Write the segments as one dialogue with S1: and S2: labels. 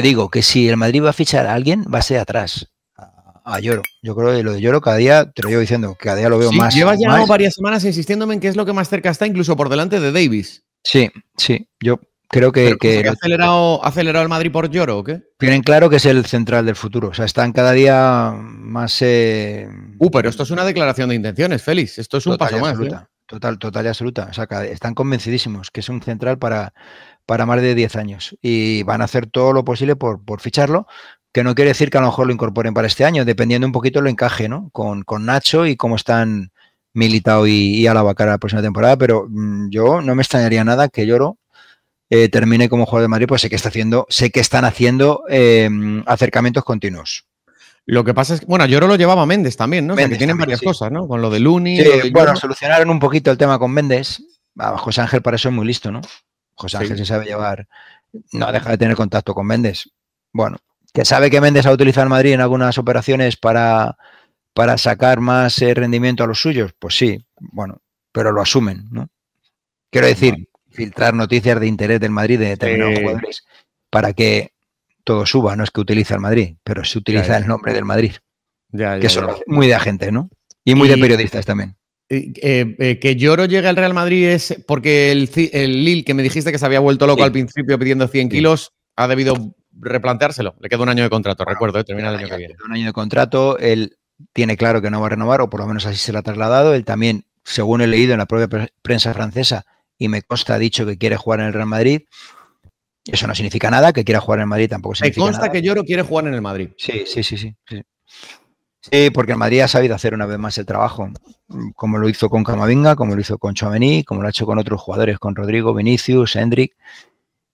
S1: te digo que si el Madrid va a fichar a alguien, va a ser atrás.
S2: A, Lloro. Yo creo que lo de Lloro
S1: cada día, te lo llevo diciendo, cada día lo veo más. Llevas ya
S2: varias semanas insistiéndome en que es lo que más cerca está, incluso por delante de Davis.
S1: Sí, sí. Yo creo que. ha
S2: acelerado, el Madrid por Lloro o qué?
S1: Tienen claro que es el central del futuro. O sea, están cada día más. Eh, uh, pero esto es una declaración de intenciones, Félix. Esto es un paso más. ¿eh? Total, total y absoluta. O sea, están convencidísimos que es un central para, para más de 10 años y van a hacer todo lo posible por, ficharlo, que no quiere decir que a lo mejor lo incorporen para este año, dependiendo un poquito lo encaje, ¿no? Con, Nacho y cómo están Militao y, y Alabacara la próxima temporada, pero mm, yo no me extrañaría nada que Lloro eh, termine como jugador de Madrid, pues sé que está haciendo, sé que están haciendo em, acercamientos continuos. Lo que pasa es que, bueno, Lloro lo llevaba Méndez también, ¿no? que tienen varias cosas, ¿no? Con lo de Luni. bueno, solucionaron un poquito el tema con Méndez. José Ángel para eso es muy listo, ¿no? José Ángel se sabe llevar, no deja de tener contacto con Méndez. Bueno, que sabe que Méndez ha utilizado el Madrid en algunas operaciones para, para sacar más eh, rendimiento a los suyos, pues sí, bueno, pero lo asumen, ¿no? Quiero decir, filtrar noticias de interés del Madrid de determinados jugadores para que todo suba, no es que utilice el Madrid, pero se utiliza el nombre del Madrid. Ya, que son muy de agente, ¿no? Y muy de periodistas también.
S2: Eh, eh, eh, que Lloro llegue al Real Madrid es porque el, Lil Lille, que me dijiste que se había vuelto loco al principio pidiendo 100 kilos, ha debido replanteárselo. Le queda un año de contrato, recuerdo, termina el año, que viene.
S1: Un año de contrato, él tiene claro que no va a renovar, o por lo menos así se lo ha trasladado. Él también, según he leído en la propia prensa francesa, y me consta, ha dicho que quiere jugar en el Real Madrid. Eso no significa nada, que quiera jugar en el Madrid tampoco significa nada Me consta que Lloro quiere jugar en el Madrid. sí, sí, sí. sí. Sí, porque el Madrid ha sabido hacer una vez más el trabajo, mm, como lo hizo con Camavinga, como lo hizo con Chouameni, como lo ha hecho con otros jugadores, con Rodrigo, Vinicius, Hendrik,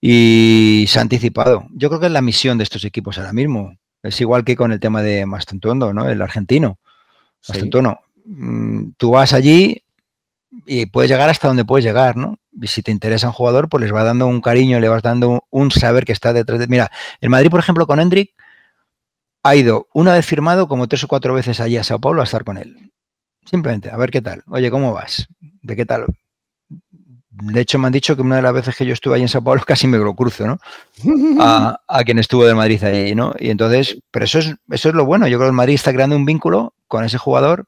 S1: y se ha anticipado. Yo creo que es la misión de estos equipos ahora mismo. Es igual que con el tema de Mastantondo, ¿no? El argentino. Mastantono, mm, Tú vas allí y puedes llegar hasta donde puedes llegar, ¿no? Y si te interesa un jugador, pues les vas dando un cariño, le vas dando un saber que está detrás de... Mira, el Madrid, por ejemplo, con Hendrik ha ido una vez firmado como tres o cuatro veces allí a Sao Paulo a estar con él. Simplemente, a ver qué tal. Oye, ¿cómo vas? ¿De qué tal? De hecho, me han dicho que una de las veces que yo estuve ahí en Sao Paulo casi me lo cruzo, ¿no? A, quien estuvo de Madrid ahí, ¿no? Y entonces, pero eso es, eso es lo bueno. Yo creo que el Madrid está creando un vínculo con ese jugador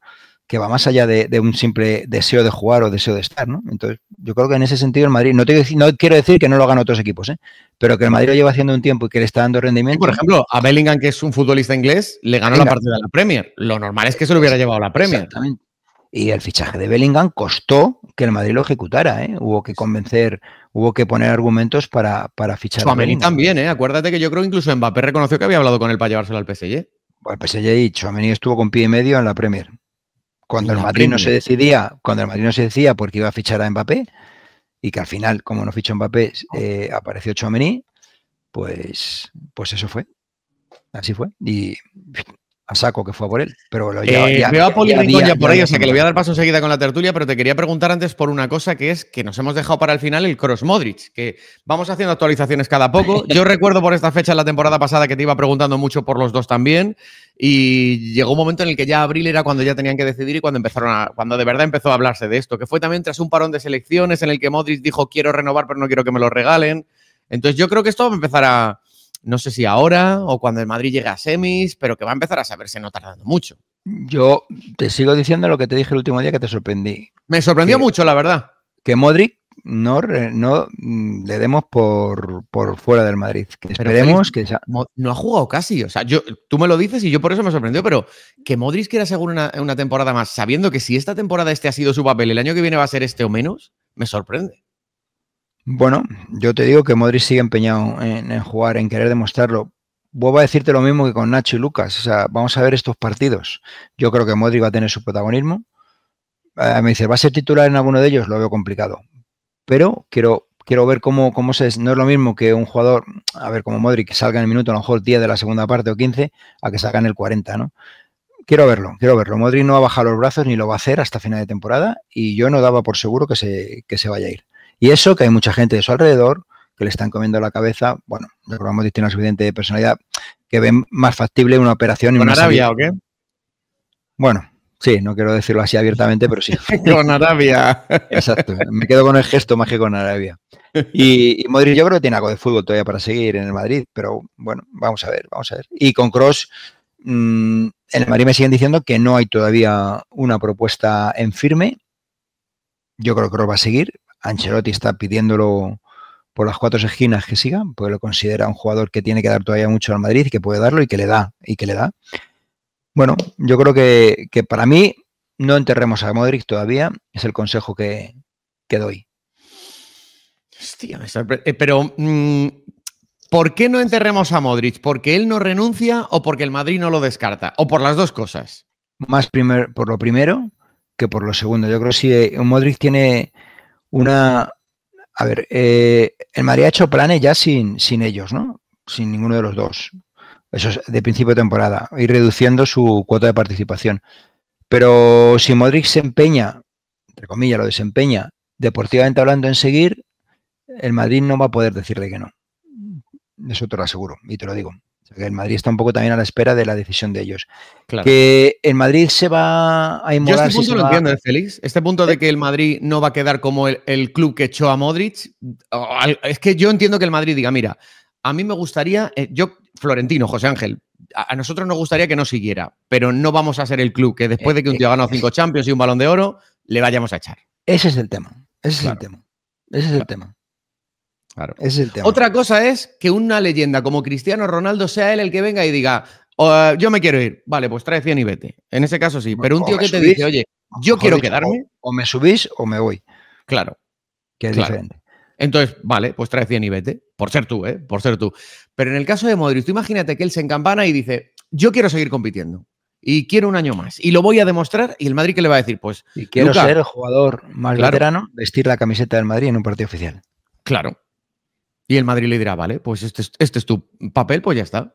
S1: que va más allá de, un simple deseo de jugar o deseo de estar, ¿no? Entonces, yo creo que en ese sentido el Madrid, no, te, quiero decir que no lo hagan otros equipos, ¿eh? pero que el Madrid lo lleva haciendo un tiempo y que le está dando rendimiento. por ejemplo, a Bellingham, que es un futbolista inglés, le ganó la partida de la Premier. Lo normal es que se lo hubiera llevado a la Premier. Exactamente. Y el fichaje de Bellingham costó que el Madrid lo ejecutara, ¿eh? Hubo que convencer, hubo que poner argumentos para, para fichar. Chuamení
S2: también, ¿eh? Acuérdate que yo creo que incluso Mbappé reconoció que había hablado con él para llevárselo al PSG.
S1: Pues el PSG y Chuamení estuvo con pie y medio en la Premier. Cuando el Madrid no se decidía, cuando el Madrid se decía porque iba a fichar a Mbappé, y que al final, como no fichó Mbappé, eh, apareció Chomení, pues, pues eso fue. Así fue. Y a saco que fue por él. Pero lo eh, ya, a por ahí, o sea que le voy
S2: a dar paso enseguida con la tertulia, pero te quería preguntar antes por una cosa que es que nos hemos dejado para el final el Cross Modric, que vamos haciendo actualizaciones cada poco. Yo recuerdo por esta fecha la temporada pasada que te iba preguntando mucho por los dos también. Y llegó un momento en el que ya abril era cuando ya tenían que decidir y cuando empezaron a, cuando de verdad empezó a hablarse de esto, que fue también tras un parón de selecciones en el que Modric dijo quiero renovar pero no quiero que me lo regalen. Entonces yo creo que esto va a empezar a, no sé si ahora o cuando el Madrid llegue a semis, pero que va a empezar a saberse no tardando mucho. Yo
S1: te sigo diciendo lo que te dije el último día que te sorprendí. Me sorprendió mucho, la verdad. Que Modric no, no mm, le demos por, por fuera del Madrid. esperemos que...
S2: No ha jugado casi. O sea, yo, tú me lo dices y yo por eso me sorprendió, pero que Modric quiera seguro una, una temporada más, sabiendo que si esta temporada este ha sido su papel, el año que viene va a ser este o menos, me sorprende.
S1: Bueno, yo te digo que Modric sigue empeñado en, jugar, en querer demostrarlo. Vuelvo a decirte lo mismo que con Nacho y Lucas. O sea, vamos a ver estos partidos. Yo creo que Modric va a tener su protagonismo. Eh, me dice, ¿va a ser titular en alguno de ellos? Lo veo complicado. Pero quiero, quiero ver cómo, cómo se. No es lo mismo que un jugador, a ver, como Modric, que salga en el minuto, a lo mejor día de la segunda parte o 15, a que salga en el 40, ¿no? quiero verlo, quiero verlo. Modric no va a bajar los brazos ni lo va a hacer hasta final de temporada y yo no daba por seguro que se, que se vaya a ir. Y eso, que hay mucha gente de su alrededor que le están comiendo la cabeza, bueno, le que tiene una suficiente personalidad que ven más factible una operación. Y ¿Con Arabia o qué? Bueno, sí, no quiero decirlo así abiertamente, pero sí. con Arabia. Exacto, me quedo con el gesto más que con Arabia. Y, Madrid yo creo que tiene algo de fútbol todavía para seguir en el Madrid, pero bueno, vamos a ver, vamos a ver. Y con Cross, mm, en el Madrid me siguen diciendo que no hay todavía una propuesta en firme. Yo creo que Cross va a seguir, Ancelotti está pidiéndolo por las cuatro esquinas que siga, porque lo considera un jugador que tiene que dar todavía mucho al Madrid y que puede darlo y que le da, y que le da. Bueno, yo creo que, para mí no enterremos a Modric todavía, es el consejo que, que doy. Hostia, eh, Pero, mm, ¿por qué no enterremos a
S2: Modric? ¿Porque él no renuncia o porque el Madrid no lo descarta? ¿O por las dos cosas?
S1: Más primer, por lo primero que por lo segundo. Yo creo que si eh, Modric tiene una. A ver, eh, el Madrid ha hecho planes ya sin, sin ellos, ¿no? Sin ninguno de los dos. Eso es de principio de temporada. y reduciendo su cuota de participación. Pero si Modric se empeña, entre comillas, lo desempeña, deportivamente hablando en seguir, el Madrid no va a poder decirle que no. Eso te lo aseguro y te lo digo. O que el Madrid está un poco también a la espera de la decisión de ellos. Que el Madrid se va a inmolar. Yo este punto lo entiendo, ¿eh,
S2: Félix. Este punto de eh. que el Madrid no va a quedar como el, club que echó a Modric. Es que yo entiendo que el Madrid diga, mira, a mí me gustaría, eh, yo, Florentino, José Ángel, a, nosotros nos gustaría que no siguiera, pero no vamos a ser el club que después de que un tío ha ganado cinco Champions y un balón de oro, le vayamos a echar.
S1: Ese es el tema. Ese es el tema. Ese es el tema. Claro. Otra
S2: cosa es que una leyenda como Cristiano Ronaldo sea él el que venga y diga, oh, eh, yo me quiero ir. Vale, pues trae 100 y vete. En ese caso sí. Pero un tío que te dice, oye, yo quiero quedarme. O, me subís o me voy. Claro. Que es diferente. Entonces, vale, pues trae 100 y vete. Por ser tú, ¿eh? Por ser tú. Pero en el caso de Modric, tú imagínate que él se encampana y dice, yo quiero seguir compitiendo. Y quiero un año más. Y lo voy a demostrar. Y el Madrid, ¿qué le va a decir? Pues. Y quiero ser el jugador más veterano,
S1: vestir la camiseta del Madrid en un partido oficial. Claro, y el Madrid le dirá, vale, pues este, es este tu papel, pues ya está.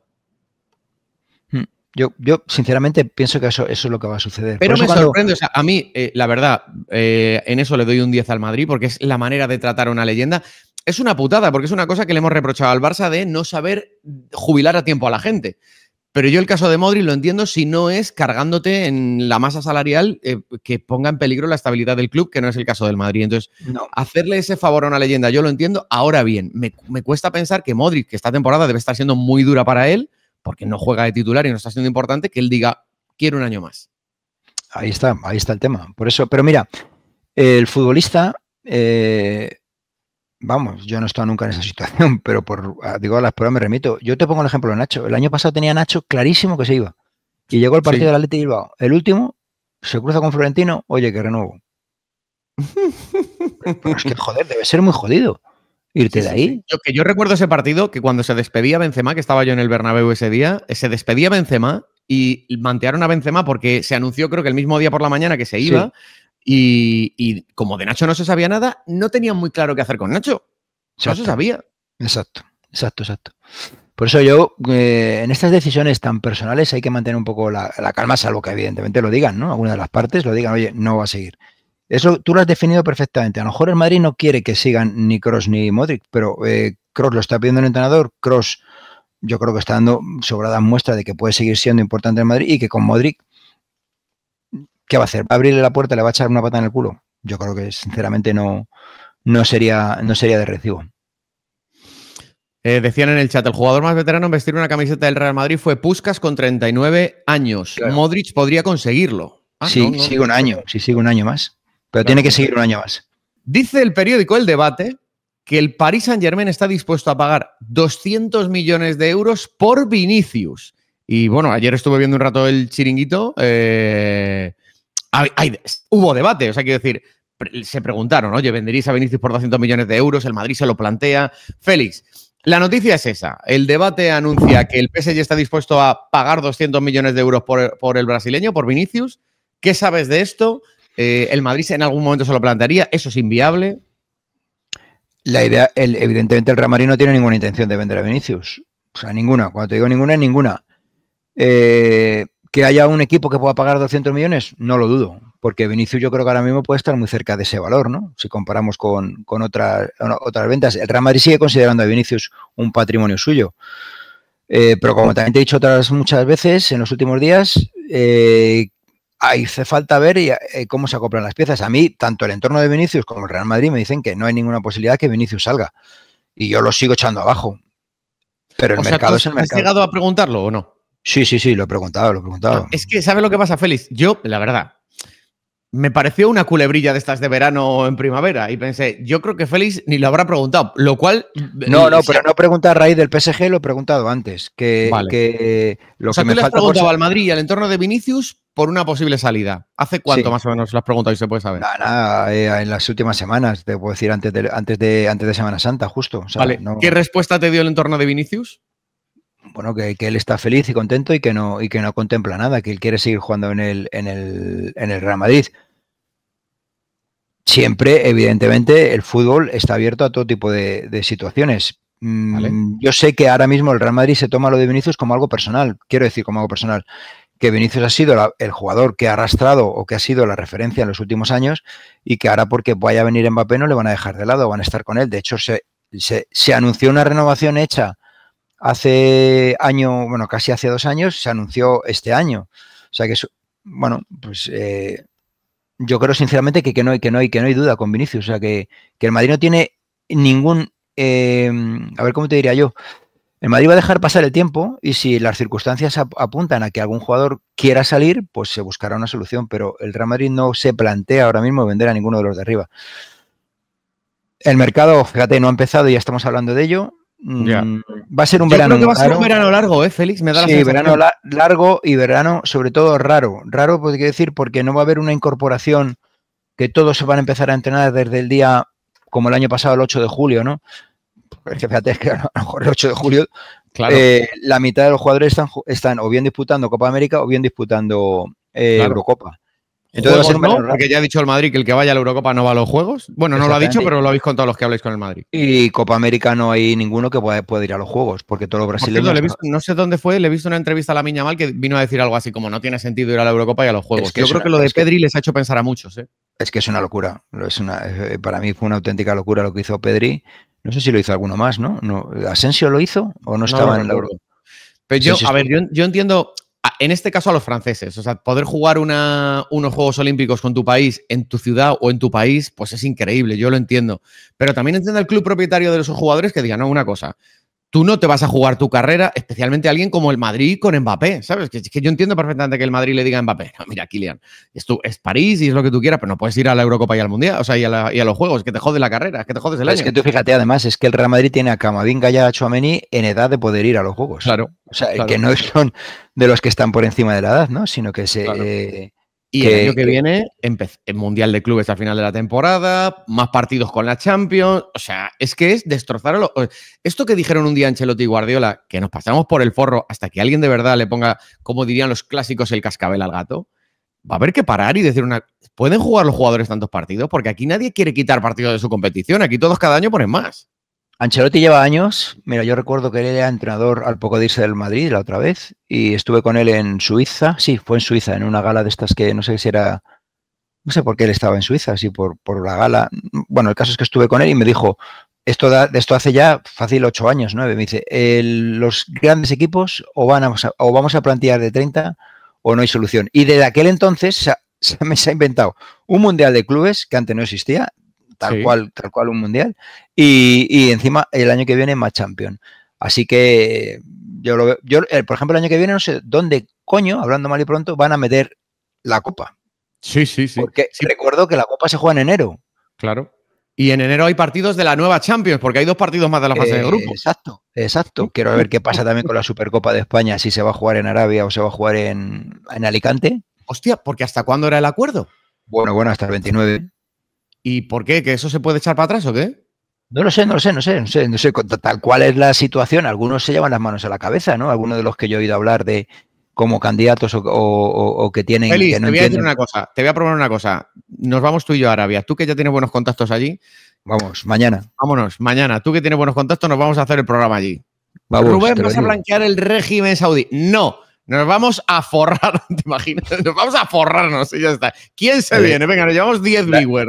S1: Hmm. Yo, yo sinceramente pienso que eso, es lo que va a suceder. Pero me sorprende,
S2: o sea, a mí, eh, la verdad, eh, en eso le doy un 10 al Madrid porque es la manera de tratar a una leyenda. Es una putada, porque es una cosa que le hemos reprochado al Barça de no saber jubilar a tiempo a la gente. Pero yo el caso de Modri lo entiendo si no es cargándote en la masa salarial eh, que ponga en peligro la estabilidad del club, que no es el caso del Madrid. Entonces, no. hacerle ese favor a una leyenda, yo lo entiendo. Ahora bien, me, cuesta pensar que Modri, que esta temporada debe estar siendo muy dura para él, porque no juega de titular y no está siendo importante, que él diga, quiero un año más.
S1: Ahí está, ahí está el tema. Por eso, pero mira, el futbolista eh, vamos, yo no he estado nunca en esa situación, pero por, ah, digo, a las pruebas me remito. Yo te pongo el ejemplo de Nacho. El año pasado tenía Nacho clarísimo que se iba. Y llegó el partido de la Leti Bilbao. El último se cruza con Florentino, oye, que renuevo. es que, joder,
S2: debe ser muy jodido irte de ahí. Yo, recuerdo ese partido que cuando se despedía Benzema, que estaba yo en el Bernabéu ese día, eh, se despedía Benzema y mantearon a Benzema porque se anunció creo que el mismo día por la mañana que se iba, y, como de Nacho no se sabía nada, no tenían muy
S1: claro qué hacer con Nacho. No se sabía. Exacto, exacto, exacto. Por eso yo, eh, en estas decisiones tan personales hay que mantener un poco la, calma, salvo que evidentemente lo digan, ¿no? Alguna de las partes lo digan, oye, no va a seguir. Eso tú lo has definido perfectamente. A lo mejor el Madrid no quiere que sigan ni Cross ni Modric, pero Cross eh, lo está pidiendo el entrenador, Cross yo creo que está dando sobrada muestra de que puede seguir siendo importante el Madrid y que con Modric ¿qué va a hacer? ¿Va a abrirle la puerta le va a echar una pata en el culo? Yo creo que sinceramente no, no, sería, no sería de recibo. Eh, decían en el chat, el jugador más veterano en vestir
S2: una camiseta del Real Madrid fue Puskas con 39 años. Modric podría conseguirlo. Ah, sí, sigue un año, sí, sigue un año más. Pero tiene que seguir un año más. Dice el periódico El Debate que el Paris Saint-Germain está dispuesto a pagar 200 millones de euros por Vinicius. Y bueno, ayer estuve viendo un rato el chiringuito. Eh, hubo debate, o sea, quiero decir, se preguntaron, oye, ¿venderías a Vinicius por 200 millones de euros? El Madrid se lo plantea. Félix, la noticia es esa. El debate anuncia que el PSG está dispuesto a pagar 200 millones de euros por, el brasileño, por Vinicius. ¿Qué sabes de esto? Eh, ¿El Madrid en algún momento se lo plantearía? ¿Eso es inviable?
S1: La idea, evidentemente el Real no tiene ninguna intención de vender a Vinicius. O sea, ninguna. Cuando te digo ninguna, ninguna. Eh, que haya un equipo que pueda pagar 200 millones, no lo dudo, porque Vinicius yo creo que ahora mismo puede estar muy cerca de ese valor, ¿no? Si comparamos con, con otras, ventas. El Real Madrid sigue considerando a Vinicius un patrimonio suyo. Eh, pero como también te he dicho otras muchas veces en los últimos días, eh, hace falta ver eh, cómo se acoplan las piezas. A mí, tanto el entorno de Vinicius como el Real Madrid me dicen que no hay ninguna posibilidad que Vinicius salga. Y yo lo sigo echando abajo. Pero el mercado es el mercado. ¿Has llegado a preguntarlo o no? Sí, sí, sí, lo he preguntado, lo he preguntado. Ah,
S2: es que, ¿sabes lo que pasa, Félix? Yo, la verdad, me pareció una culebrilla de estas de verano en primavera y pensé, yo creo que Félix ni lo habrá preguntado, lo cual... Mm, no, mm, no, pero no
S1: pregunta a raíz del PSG, lo he preguntado antes, que, que lo que me has preguntado al Madrid
S2: y al entorno de Vinicius por una posible salida.
S1: ¿Hace cuánto más o menos has preguntado y se puede saber? Nada, eh, en las últimas semanas, te puedo decir antes de, antes de, antes de Semana Santa, justo. vale. ¿Qué
S2: respuesta te dio el entorno de Vinicius?
S1: que, él está feliz y contento y que no, y que no contempla nada, que él quiere seguir jugando en el, en el, Real Madrid. Siempre, evidentemente, el fútbol está abierto a todo tipo de, situaciones. Mm, yo sé que ahora mismo el Real Madrid se toma lo de Vinicius como algo personal, quiero decir como algo personal, que Vinicius ha sido el jugador que ha arrastrado o que ha sido la referencia en los últimos años y que ahora porque vaya a venir Mbappé no le van a dejar de lado, van a estar con él. De hecho, se anunció una renovación hecha hace año, bueno, casi hace dos años, se anunció este año. O sea que, bueno, pues eh, yo creo sinceramente que, no hay, que no hay, que no hay duda con Vinicius. O sea que, el Madrid no tiene ningún, em, a ver cómo te diría yo, el Madrid va a dejar pasar el tiempo y si las circunstancias apuntan a que algún jugador quiera salir, pues se buscará una solución, pero el Real Madrid no se plantea ahora mismo vender a ninguno de los de arriba. El mercado, fíjate, no ha empezado y ya estamos hablando de ello. Mm, va a ser un verano. largo, ¿eh, Félix? Me verano largo y verano, sobre todo, raro. Raro, pues, quiero decir, porque no va a haber una incorporación que todos se van a empezar a entrenar desde el día, como el año pasado, el 8 de julio, ¿no? fíjate, que a lo mejor el 8 de julio eh, la mitad de los jugadores están, o bien disputando Copa América o bien disputando eh, Eurocopa.
S2: Entonces, no, porque
S1: ya ha dicho el Madrid que el que vaya a la Eurocopa no va a los juegos. Bueno, no lo ha dicho, pero
S2: lo habéis contado los que habléis con el Madrid.
S1: Y Copa América no hay ninguno que pueda, ir a los juegos, porque todos los brasileños.
S2: no sé dónde fue, le he visto una entrevista a la Miña Mal que vino a decir algo así como: no tiene sentido ir a la Eurocopa y a los juegos. Yo creo que lo de Pedri
S1: les ha hecho pensar a muchos. ¿eh? Es que es una locura. Es una, eh, para mí fue una auténtica locura lo que hizo Pedri. No sé si lo hizo alguno más, ¿no? no ¿Asensio lo hizo o no, estaba en la Eurocopa?
S2: Pero yo, a ver, yo, entiendo, en este caso a los franceses. O sea, poder jugar unos Juegos Olímpicos con tu país, en tu ciudad o en tu país, pues es increíble, yo lo entiendo. Pero también entiendo al club propietario de esos jugadores que digan no, una cosa, tú no te vas a jugar tu carrera, especialmente alguien como el Madrid con Mbappé, ¿sabes? Que, que yo entiendo perfectamente que el Madrid le diga a Mbappé, mira, Kylian, esto es París y es lo que tú quieras, pero no puedes ir a la Eurocopa y al Mundial, o sea, y a, los Juegos, que te jode la carrera, que te jodes el año. Es que tú fíjate,
S1: además, es que el Real Madrid tiene a Camavinga y a en edad de poder ir a los Juegos. Claro. O sea, que no son de los que están por encima de la edad, ¿no? Sino que se... Eh, y el año que, eh,
S2: viene, el eh, Mundial de Clubes al final de la temporada, más partidos con la Champions. O sea, es que es destrozar los... Esto que dijeron un día Ancelotti y Guardiola, que nos pasamos por el forro hasta que alguien de verdad le ponga, como dirían los clásicos, el cascabel al gato, va a haber que parar y decir una. ¿Pueden jugar los jugadores tantos partidos? Porque aquí nadie quiere quitar partidos de su competición. Aquí todos
S1: cada año ponen más. Ancelotti lleva años. Mira, yo recuerdo que él era entrenador al poco de irse del Madrid la otra vez y estuve con él en Suiza. Sí, fue en Suiza, en una gala de estas que no sé si era. No sé por qué él estaba en Suiza, si por, por la gala. Bueno, el caso es que estuve con él y me dijo: Esto, esto hace ya fácil ocho años, nueve. Me dice: Los grandes equipos o, van o vamos a plantear de 30 o no hay solución. Y desde aquel entonces se, me se ha inventado un mundial de clubes que antes no existía, tal cual, tal cual un mundial. Y, encima el año que viene más champion. Así que yo lo veo, yo, eh, por ejemplo, el año que viene no sé dónde coño, hablando mal y pronto, van a meter la copa. Sí, sí, sí. Porque recuerdo que la copa se juega en enero. Claro. Y en enero hay partidos de la nueva Champions, porque hay dos partidos más de la fase de eh, grupo. Exacto, exacto. Quiero ver qué pasa también con la Supercopa de España, si se va a jugar en Arabia o se va a jugar en, en Alicante. Hostia, porque ¿hasta cuándo era el acuerdo? Bueno, bueno, hasta el 29. ¿Y por qué? ¿Que eso se puede echar para atrás o qué? No lo sé, no lo sé, no sé, no sé, sé, tal cual es la situación. Algunos se llevan las manos a la cabeza, ¿no? Algunos de los que yo he oído hablar de como candidatos o, que tienen. te voy a una
S2: cosa, te voy a probar una cosa. Nos vamos tú y yo a Arabia. Tú que ya tienes buenos contactos allí. Vamos, mañana. Vámonos, mañana. Tú que tienes buenos contactos, nos vamos a hacer el programa allí. Vamos, Rubén, a blanquear el régimen saudí. No. Nos vamos a forrar, ¿te imaginas? Nos vamos a forrarnos y ya está. ¿Quién se viene? Venga, nos llevamos 10 viewers.